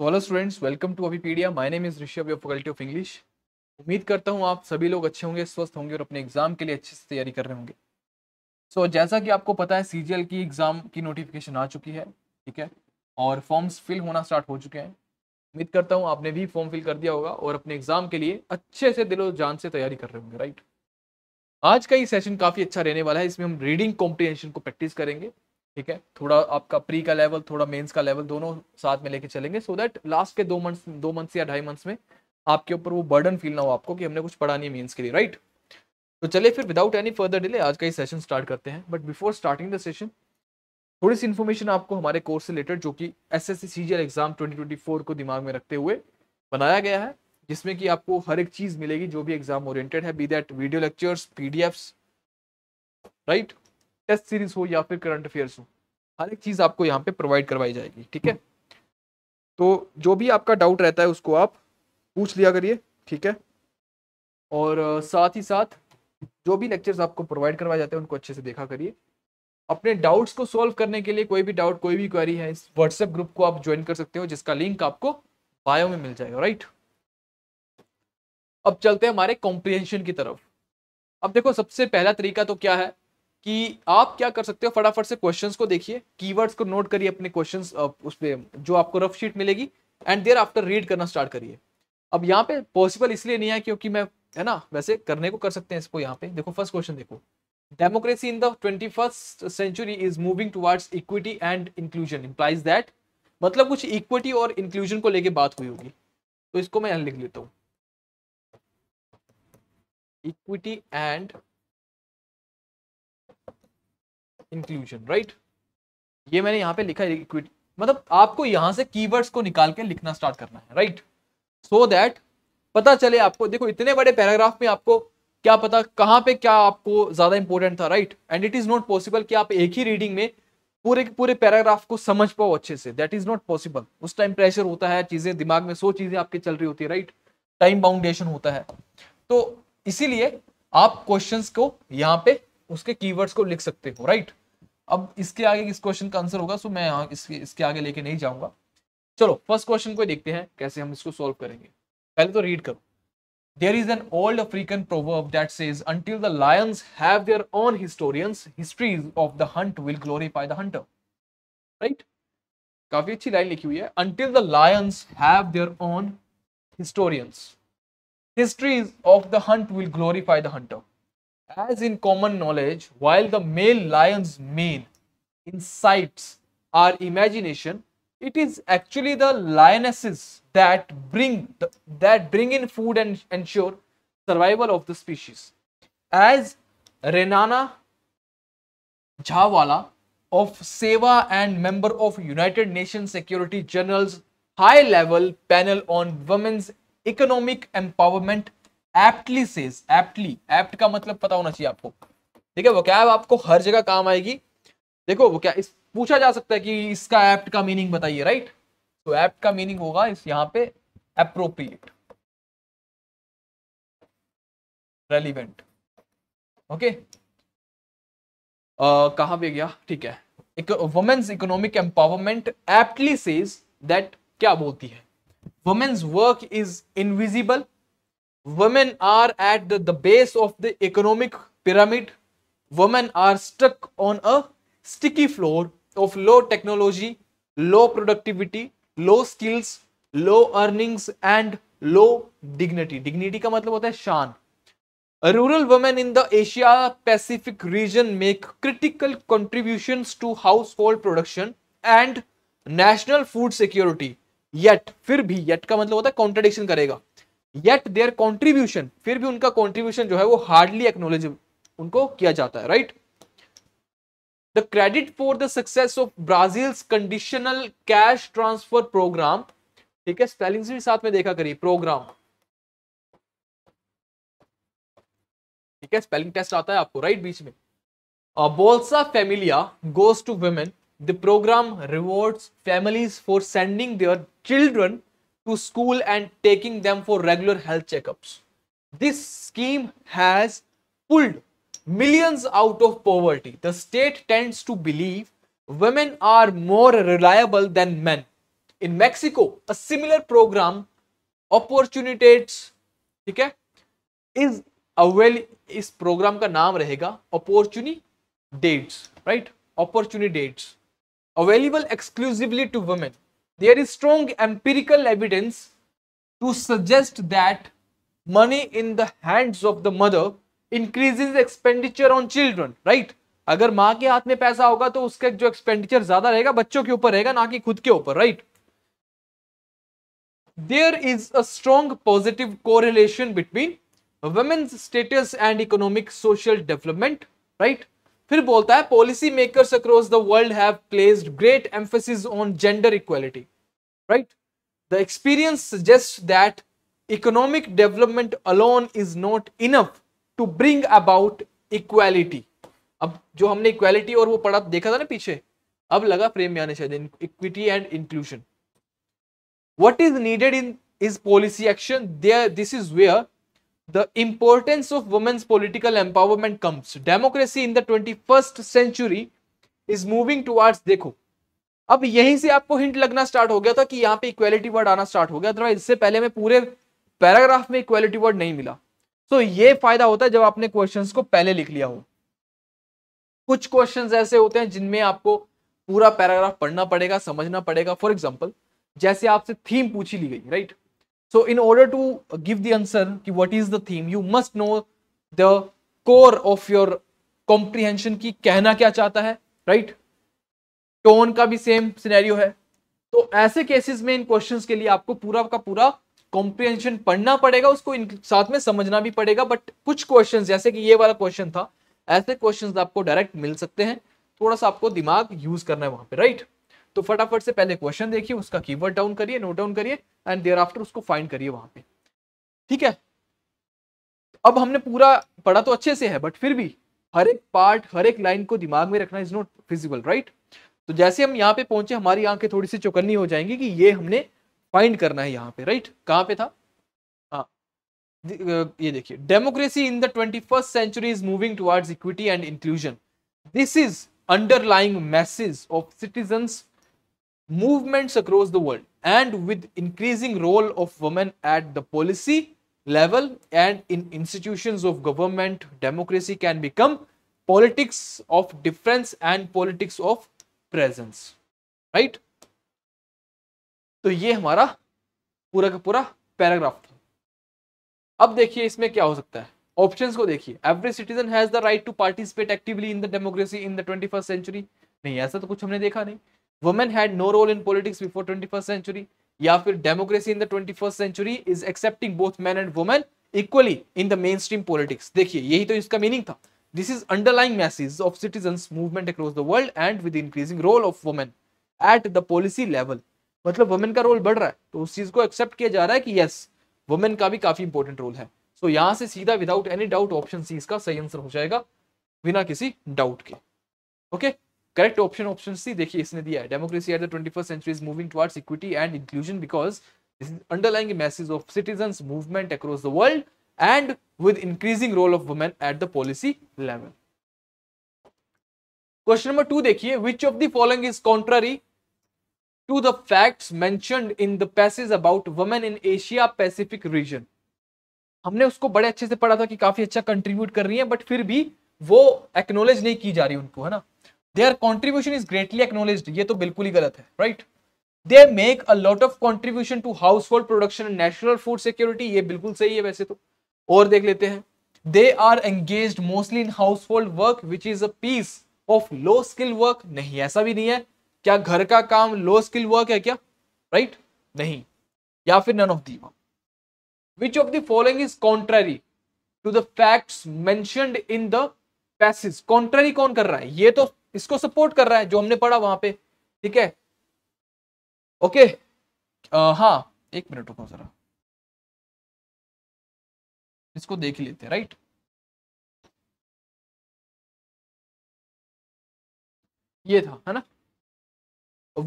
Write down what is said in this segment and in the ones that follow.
Hello students welcome to Abhipedia my name is Rishabh your faculty of English उम्मीद करता हूँ आप सभी लोग अच्छे होंगे स्वस्थ होंगे और अपने एग्जाम के लिए अच्छे से तैयारी कर रहे होंगे सो so, जैसा कि आपको पता है सी की एग्ज़ाम की नोटिफिकेशन आ चुकी है ठीक है और फॉर्म्स फिल होना स्टार्ट हो चुके हैं उम्मीद करता हूँ आपने भी फॉर्म फिल कर दिया होगा और अपने एग्ज़ाम के लिए अच्छे से दिलो जान से तैयारी कर रहे होंगे राइट आज का ये सेशन काफ़ी अच्छा रहने वाला है इसमें हम रीडिंग कॉम्पिटिशन को प्रैक्टिस करेंगे ठीक है थोड़ा आपका प्री का लेवल थोड़ा मेंस का लेवल दोनों साथ में लेके चलेंगे सो दैट लास्ट के दो मंथ्स दो मंथ्स या ढाई मंथ्स में आपके ऊपर वो बर्डन फील ना हो आपको कि हमने कुछ पढ़ा नहीं मेंस के लिए राइट तो चले फिर विदाउट एनी फर्दर डिले आज का ही सेशन स्टार्ट करते हैं but before starting the session थोड़ी सी इन्फॉर्मेशन आपको हमारे कोर्स से रिलेटेड जो कि S S C exam twenty को दिमाग में रखते हुए बनाया गया है जिसमें कि आपको हर एक चीज़ मिलेगी जो भी एग्जाम ओरिएंटेड है बी दैट वीडियो लेक्चर्स पी राइट right? टेस्ट सीरीज हो या फिर करंट अफेयर्स हो हर एक चीज़ आपको यहाँ पे प्रोवाइड करवाई जाएगी ठीक है तो जो भी आपका डाउट रहता है उसको आप पूछ लिया करिए ठीक है और साथ ही साथ जो भी लेक्चर्स आपको प्रोवाइड करवाए जाते हैं उनको अच्छे से देखा करिए अपने डाउट्स को सॉल्व करने के लिए कोई भी डाउट कोई भी क्वेरी है इस व्हाट्सएप ग्रुप को आप ज्वाइन कर सकते हो जिसका लिंक आपको बायो में मिल जाएगा राइट अब चलते हैं हमारे कॉम्प्रिहेंशन की तरफ अब देखो सबसे पहला तरीका तो क्या है कि आप क्या कर सकते हो फटाफट से क्वेश्चंस को देखिए कीवर्ड्स को नोट करिए अपने क्वेश्चंस उस पर जो आपको रफ शीट मिलेगी एंड देर आफ्टर रीड करना स्टार्ट करिए अब यहाँ पे पॉसिबल इसलिए नहीं है क्योंकि मैं है ना वैसे करने को कर सकते हैं इसको यहाँ पे देखो फर्स्ट क्वेश्चन देखो democracy in the twenty first century is moving towards equity and inclusion implies that मतलब कुछ इक्विटी और इंक्लूजन को लेके बात हुई होगी तो इसको मैं यहाँ लिख लेता हूँ इक्विटी एंड इंक्लूजन राइट ये मैंने यहाँ पे लिखा है इक्विटी मतलब आपको यहाँ से कीवर्ड्स को निकाल के लिखना स्टार्ट करना है राइट सो दैट पता चले आपको देखो इतने बड़े पैराग्राफ में आपको क्या पता कहाँ पे क्या आपको ज्यादा इंपॉर्टेंट था right and it is not possible कि आप एक ही रीडिंग में पूरे पूरे पैराग्राफ को समझ पाओ अच्छे से दैट इज नॉट पॉसिबल उस टाइम प्रेशर होता है चीजें दिमाग में सो चीजें आपके चल रही होती है राइट टाइम बाउंडेशन होता है तो इसीलिए आप क्वेश्चंस को यहाँ पे उसके कीवर्ड्स को लिख सकते हो राइट अब इसके आगे किस क्वेश्चन का आंसर होगा सो मैं यहाँ इसके इसके आगे लेके नहीं जाऊंगा चलो फर्स्ट क्वेश्चन को देखते हैं कैसे हम इसको सॉल्व करेंगे पहले तो रीड करो there is an old African proverb that says until the lions have their own historians histories of the hunt will glorify the hunter right काफी अच्छी लाइन लिखी हुई है until the lions have their own historians histories of the hunt will glorify the hunter As in common knowledge, while the male lion's mane incites our imagination, it is actually the lionesses that bring the, that bring in food and ensure survival of the species. As Renana Jhawala of Seva and member of United Nations Security General's high-level panel on women's economic empowerment aptly says aptly apt का मतलब पता होना चाहिए आपको ठीक है वो क्या है आपको हर जगह काम आएगी देखो वो क्या इस पूछा जा सकता है कि इसका एप्ट का मीनिंग बताइए राइट तो एप्ट का मीनिंग होगा इस यहां पे अप्रोप्रिएट रेलिवेंट ओके कहा भी गया ठीक है एक women's economic empowerment aptly says that क्या बोलती है women's work is invisible women are at the, the base of the economic pyramid women are stuck on a sticky floor of low technology low productivity low skills low earnings and low dignity dignity का मतलब होता है शान rural women in the Asia Pacific region make critical contributions to household production and national food security yet फिर भी yet का मतलब होता है कॉन्ट्रडिक्शन करेगा येट देयर कॉन्ट्रीब्यूशन फिर भी उनका कॉन्ट्रीब्यूशन जो है वो हार्डली एक्नोलेज उनको किया जाता है right the credit for the success of Brazil conditional cash transfer program ठीक है स्पेलिंग भी साथ में देखा करिए प्रोग्राम ठीक है स्पेलिंग टेस्ट आता है आपको राइट बीच में Bolsa Familia goes to women the program rewards families for sending their children to school and taking them for regular health checkups. This scheme has pulled millions out of poverty. The state tends to believe women are more reliable than men. In Mexico, a similar program, Opportunities, okay, is is avail इस program का नाम रहेगा Oportunidades right Oportunidades available there is strong empirical evidence to suggest that money in the hands of the mother increases expenditure on children right अगर माँ के हाथ में पैसा होगा तो उसका जो एक्सपेंडिचर ज्यादा रहेगा बच्चों के ऊपर रहेगा ना कि खुद के ऊपर right there is a strong positive correlation women's status and economic social development right फिर बोलता है policy makers across the world have placed great emphasis on gender equality right the experience suggest that economic development alone is not enough to bring about equality अब जो हमने equality और वो पढ़ा देखा था ना पीछे अब लगा फ्रेम में आने चाहिए equity and inclusion what is needed in is policy action there this is where the importance of women's political empowerment comes. Democracy in the 21st century is moving towards देखो अब यहीं से आपको हिंट लगना start हो गया था कि यहाँ पे इक्वेलिटी वर्ड आना स्टार्ट हो गया अदरवाइज इससे पहले मैं पूरे पैराग्राफ में इक्वेलिटी वर्ड नहीं मिला तो ये फायदा होता है जब आपने क्वेश्चंस को पहले लिख लिया हो कुछ क्वेश्चंस ऐसे होते हैं जिनमें आपको पूरा पैराग्राफ पढ़ना पड़ेगा समझना पड़ेगा फॉर एग्जाम्पल जैसे आपसे थीम पूछी ली गई right right? So in order to give the answer, what is the theme, you must know the core of your comprehension की कहना क्या चाहता है राइट right? टोन का भी सेम सिनेरियो है तो ऐसे केसेस में इन क्वेश्चंस के लिए आपको पूरा का पूरा कॉम्प्रीहेंशन पढ़ना पड़ेगा उसको इन साथ में समझना भी पड़ेगा बट कुछ क्वेश्चंस जैसे कि ये वाला क्वेश्चन था ऐसे क्वेश्चंस आपको डायरेक्ट मिल सकते हैं थोड़ा सा आपको दिमाग यूज करना है वहां पे राइट right? तो फटाफट से पहले क्वेश्चन देखिए उसका कीवर्ड डाउन करिए नोट डाउन करिए एंड देयर आफ्टर उसको फाइंड करिए वहां पे ठीक है अब हमने पूरा पढ़ा तो अच्छे से है बट फिर भी हर एक पार्ट हर एक लाइन को दिमाग में रखना इज नॉट फिजिबल राइट तो जैसे हम यहाँ पे पहुंचे हमारी आंखें थोड़ी सी चौकन्नी हो जाएंगी कि ये हमने फाइंड करना है यहाँ पे राइट कहाँ पे था हाँ ये देखिए democracy in the twenty first century is moving towards equity and inclusion this is underlying message of citizens movements across the world and with increasing role of women at the policy level and in institutions of government democracy can become politics of difference and politics of presence right तो ये हमारा पूरा का पूरा paragraph था अब देखिए इसमें क्या हो सकता है ऑप्शंस को देखिए every citizen has the right to participate actively in the democracy in the twenty century नहीं ऐसा तो कुछ हमने देखा नहीं had no role in politics before twenty first century या फिर democracy in the first century is accepting both man and women equally in the mainstream politics देखिए यही तो इसका मीनिंग था this is underlying message of citizen movement across the world and with increasing role of women at the policy level मतलब women का role बढ़ रहा है तो उस चीज को एक्सेप्ट किया जा रहा है कि यस वुमेन का भी काफी इंपॉर्टेंट रोल है सो so, यहां से सीधा without any doubt option C इसका सही आंसर हो जाएगा बिना किसी डाउट के okay okay? Correct option option C देखिए इसने दिया है democracy at the twenty first century is moving towards equity and inclusion because this is underlying message of citizen movement across the world and with increasing role of women at the policy level question number two देखिए which of the following is contrary to the facts मैं in the passage about women in Asia Pacific region हमने उसको बड़े अच्छे से पढ़ा था कि काफी अच्छा कंट्रीब्यूट कर रही है बट फिर भी वो एक्नोलेज नहीं की जा रही उनको है ना their contribution is greatly acknowledge ये तो बिल्कुल ही गलत है right they make a lot of contribution to household production and national food security ये बिल्कुल सही है वैसे तो और देख लेते हैं they are engage mostly in household work which is a piece of low skill work नहीं ऐसा भी नहीं है क्या घर का काम लो स्किल वर्क है क्या राइट right? नहीं या फिर none of the which of the following is contrary to the facts mentioned in the passage contrary कौन कर रहा है ये तो इसको सपोर्ट कर रहा है जो हमने पढ़ा वहां पे ठीक है ओके आ, हाँ एक मिनट रुको जरा इसको देख लेते हैं राइट ये था है ना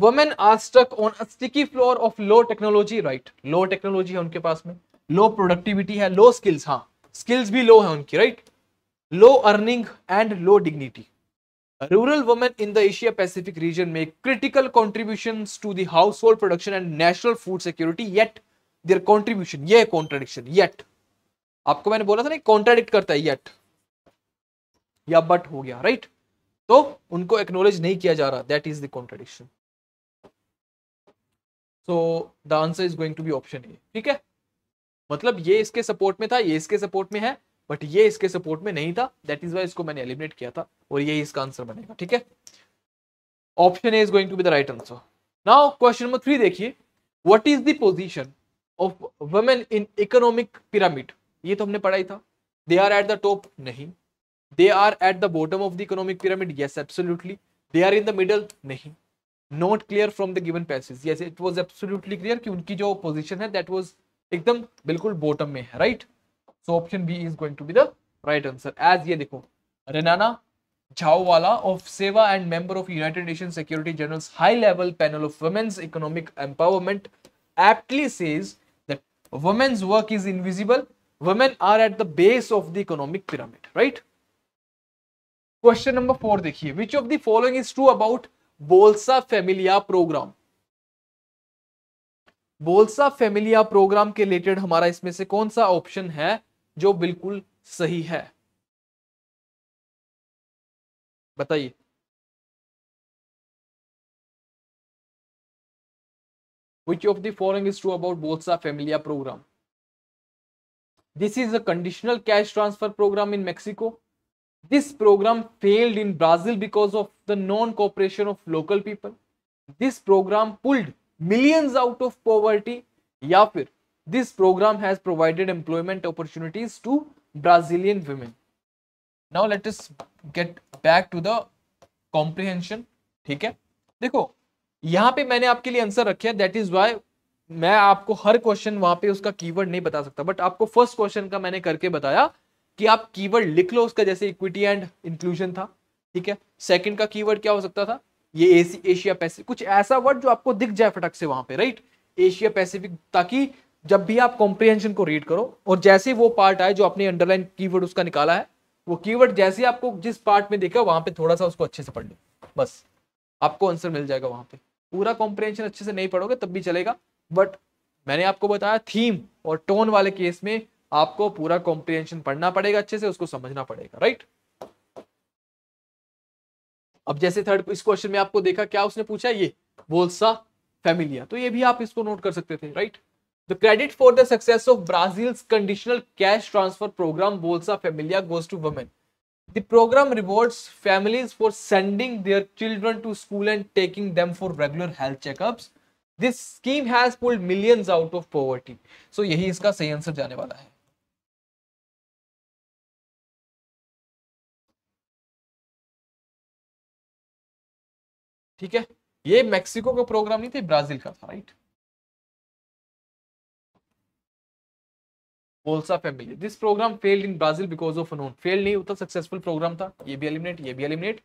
women are stuck on a sticky floor of low technology right low technology है उनके पास में लो प्रोडक्टिविटी है लो स्किल्स हाँ स्किल्स भी लो है उनकी right low earning and low dignity Rural women in the Asia Pacific region make critical contributions to the household production and national food security, yet their contribution, ये contradiction, yet. आपको मैंने बोला था ना contradict करता है येट या but हो गया राइट right? तो उनको एक्नोलेज नहीं किया जा रहा that is the contradiction so the answer is going to be option A ठीक है मतलब ये इसके सपोर्ट में था ये इसके सपोर्ट में है बट ये इसके सपोर्ट में नहीं था दैट इज वाई इसको मैंने एलिमिनेट किया था और यही इसका आंसर बनेगा ठीक है option A is going to be the right answer now question number three देखिए what is position of women in economic pyramid ये तो हमने पढ़ाई था they are at the top नहीं they are at the bottom of the economic pyramid yes absolutely they are in the middle नहीं not clear from the given passage yes it was absolutely clear कि उनकी जो position है that was एकदम बिल्कुल bottom में है right right? So option B is going to be the right answer as ये देखो रेनाना झाओवाला ऑफ सेवा and member of United Nation Security General high level panel of women's economic empowerment aptly says that women's work is invisible women are at the base of the economic pyramid right question number four देखिए which of the following is true about Bolsa Familia program Bolsa Familia programme के related हमारा इसमें से कौन सा option है जो बिल्कुल सही है बताइए which of the following is true about Bolsa Familia program this is a conditional cash transfer program in Mexico this program failed in Brazil because of the non cooperation of local people this program pulled millions out of poverty या फिर This program has provided employment opportunities to Brazilian women. Now let us get back to the comprehension. ठीक है देखो यहाँ पे मैंने आपके लिए आंसर रखे दैट इज वाई मैं आपको हर क्वेश्चन वहां पे उसका कीवर्ड नहीं बता सकता बट आपको फर्स्ट क्वेश्चन का मैंने करके बताया कि आप कीवर्ड लिख लो उसका जैसे इक्विटी एंड इंक्लूजन था ठीक है सेकंड का कीवर्ड क्या हो सकता था ये एसी एशिया पैसिफिक कुछ ऐसा वर्ड जो आपको दिख जाए फटक से वहां पे राइट एशिया पैसिफिक ताकि जब भी आप कॉम्प्रिहेंशन को रीड करो और जैसे वो पार्ट आए जो आपने अंडरलाइन कीवर्ड उसका निकाला है वो कीवर्ड जैसे आपको जिस पार्ट में देखा वहां पे थोड़ा सा उसको अच्छे से पढ़ लो बस आपको आंसर मिल जाएगा वहां पे पूरा कॉम्प्रिहेंशन अच्छे से नहीं पढ़ोगे तब भी चलेगा बट मैंने आपको बताया थीम और टोन वाले केस में आपको पूरा कॉम्प्रिहेंशन पढ़ना पड़ेगा अच्छे से उसको समझना पड़ेगा राइट अब जैसे थर्ड इस क्वेश्चन में आपको देखा क्या उसने पूछा ये बोलसा फैमिलिया तो ये भी आप इसको नोट कर सकते थे right The credit for the success of Brazil's conditional cash transfer program Bolsa Familia goes to women. The program rewards families for sending their children to school and taking them for regular health checkups. This scheme has pulled millions out of poverty. So यही इसका सही answer जाने वाला है ठीक है ये Mexico का प्रोग्राम नहीं थे ब्राजील का था right Bolsa family this program failed in Brazil because of unknown fail नहीं उतना सक्सेसफुल प्रोग्राम था ये भी एलिमिनेट ये भी eliminate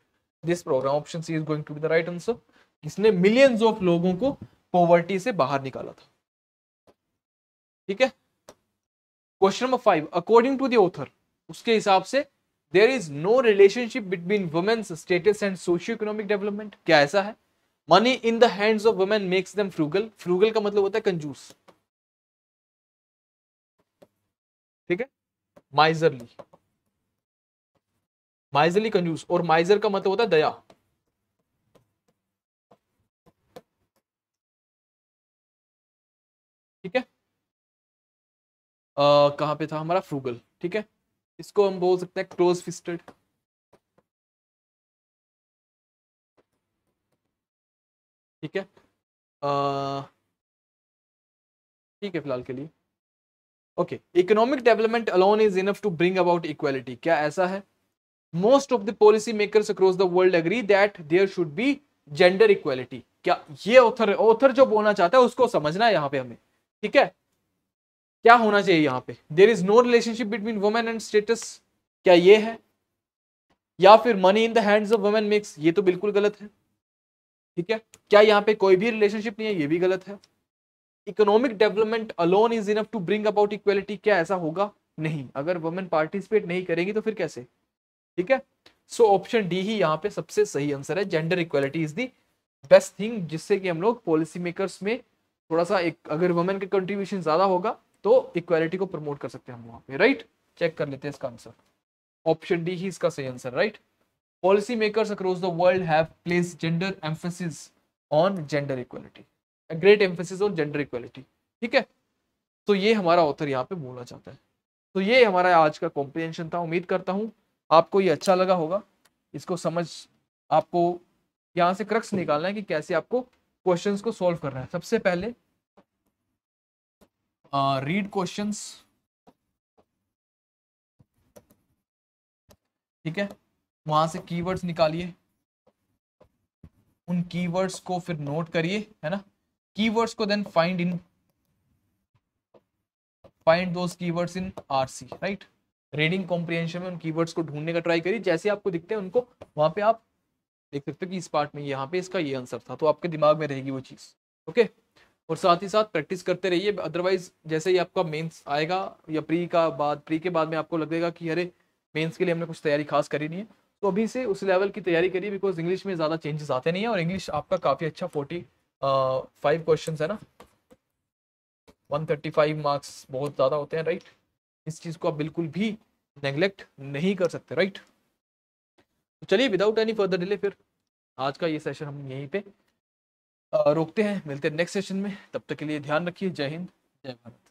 this program option C is going to be the right answer किसने मिलियंस ऑफ लोगों को पॉवर्टी से बाहर निकाला था ठीक है question number five according to the उसके हिसाब से there is no relationship between women's status and socio economic development क्या ऐसा है money in the hands of women makes them frugal frugal का मतलब होता है कंजूस ठीक है माइजरली माइजरली कंजूस और माइजर का मतलब होता है दया ठीक है कहां पे था हमारा फ्रूगल ठीक है इसको हम बोल सकते हैं क्लोज फिस्टेड ठीक है ठीक है फिलहाल के लिए okay economic development alone is enough to bring about equality क्या ऐसा है most of the policy makers across the world agree that there should be gender equality क्या ये ऑथर ऑथर जो बोलना चाहता है उसको समझना है यहाँ पे हमें ठीक है क्या होना चाहिए यहाँ पे there is no relationship between women and status क्या ये है या फिर money in the hands of women makes ये तो बिल्कुल गलत है ठीक है क्या यहाँ पे कोई भी रिलेशनशिप नहीं है ये भी गलत है economic development alone is enough to bring about equality क्या ऐसा होगा नहीं अगर वुमेन पार्टिसिपेट नहीं करेंगी तो फिर कैसे ठीक है सो ऑप्शन डी ही यहाँ पे सबसे सही आंसर है gender equality is the best thing जिससे कि हम लोग पॉलिसी मेकर्स में थोड़ा सा एक अगर वुमेन का कंट्रीब्यूशन ज्यादा होगा तो इक्वालिटी को प्रमोट कर सकते हैं हम वहाँ पे राइट चेक कर लेते हैं इसका आंसर ऑप्शन डी ही इसका सही answer right policy makers across the world have place gender emphasis on gender equality great emphasis on gender equality ठीक है तो ये हमारा ऑथर यहाँ पे बोलना चाहता है तो ये हमारा आज का कॉम्प्रिहेंशन था उम्मीद करता हूँ आपको ये अच्छा लगा होगा इसको समझ आपको यहाँ से क्रक्स निकालना है कि कैसे आपको क्वेश्चंस को सॉल्व करना है सबसे पहले रीड क्वेश्चंस ठीक है वहां से कीवर्ड्स निकालिए उन कीवर्ड्स को फिर नोट करिए है ना keywords ko then find in find those keywords in RC right reading comprehension में उन कीवर्ड्स को ढूंढने का ट्राई करिए जैसे आपको दिखते हैं उनको वहां पे आप देख सकते हो कि इस पार्ट में यहाँ पे इसका ये आंसर था तो आपके दिमाग में रहेगी वो चीज़ ओके और साथ ही साथ प्रैक्टिस करते रहिए अदरवाइज जैसे ही आपका मेंस आएगा या प्री का बाद प्री के बाद में आपको लगेगा कि अरे मेंस के लिए हमने कुछ तैयारी खास करी नहीं है तो अभी से उस लेवल की तैयारी करिए बिकॉज इंग्लिश में ज़्यादा चेंजेस आते नहीं है और इंग्लिश आपका काफ़ी अच्छा फोर्टी फाइव क्वेश्चन है ना 135 मार्क्स बहुत ज़्यादा होते हैं राइट इस चीज़ को आप बिल्कुल भी नेग्लेक्ट नहीं कर सकते राइट तो चलिए विदाउट एनी फर्दर डिले फिर आज का ये सेशन हम यहीं पे रोकते हैं मिलते हैं नेक्स्ट सेशन में तब तक के लिए ध्यान रखिए जय हिंद जय भारत